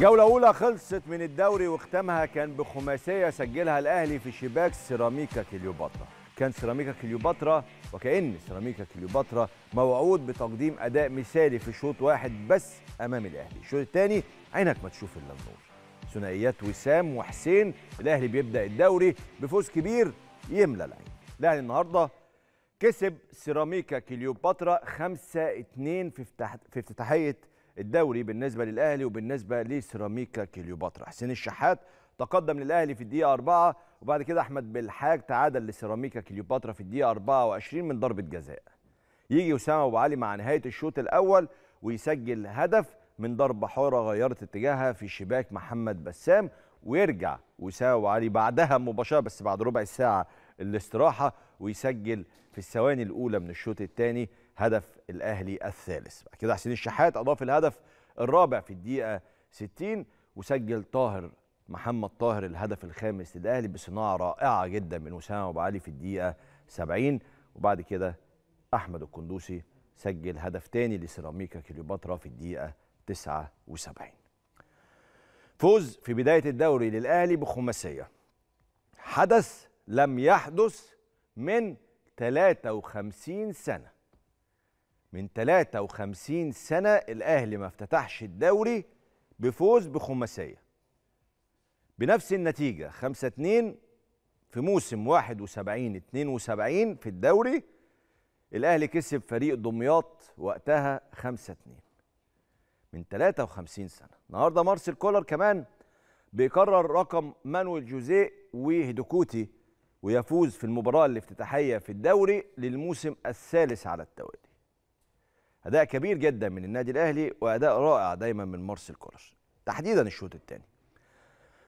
جولة أولى خلصت من الدوري واختامها كان بخماسية سجلها الأهلي في شباك سيراميكا كليوباترا كان سيراميكا كليوباترا وكأن سيراميكا كليوباترا موعود بتقديم أداء مثالي في شوط واحد بس أمام الأهلي الشوط الثاني عينك ما تشوف إلا النور ثنائيات وسام وحسين الأهلي بيبدأ الدوري بفوز كبير يملى العين الأهلي النهاردة كسب سيراميكا كليوباترا 5-2 في افتتاحية الدوري بالنسبه للاهلي وبالنسبه لسيراميكا كليوباترا حسين الشحات تقدم للاهلي في الدقيقه 4 وبعد كده احمد بالحاج تعادل لسيراميكا كليوباترا في الدقيقه 24 من ضربه جزاء يجي اسامه ابو علي مع نهايه الشوط الاول ويسجل هدف من ضربه حره غيرت اتجاهها في شباك محمد بسام ويرجع اسامه ابو علي بعدها مباشره بس بعد ربع ساعه الاستراحه ويسجل في الثواني الاولى من الشوط الثاني هدف الاهلي الثالث بعد كده حسين الشحات اضاف الهدف الرابع في الدقيقه 60 وسجل طاهر محمد طاهر الهدف الخامس للاهلي بصناعه رائعه جدا من وسام ابو علي في الدقيقه 70 وبعد كده احمد القندوسي سجل هدف تاني لسيراميكا كليوباترا في الدقيقه 79 فوز في بدايه الدوري للاهلي بخماسيه حدث لم يحدث من 53 سنة من 53 سنة الأهلي ما افتتحش الدوري بفوز بخماسية بنفس النتيجة 5-2 في موسم 71 72 في الدوري الأهلي كسب فريق دمياط وقتها 5-2 من 53 سنة النهاردة مارسيل كولر كمان بيكرر رقم مانويل جوزيه وهيدوكوتي ويفوز في المباراة الافتتاحية في الدوري للموسم الثالث على التوالي أداء كبير جدا من النادي الأهلي وأداء رائع دايما من مارسيل كولر تحديدا الشوط الثاني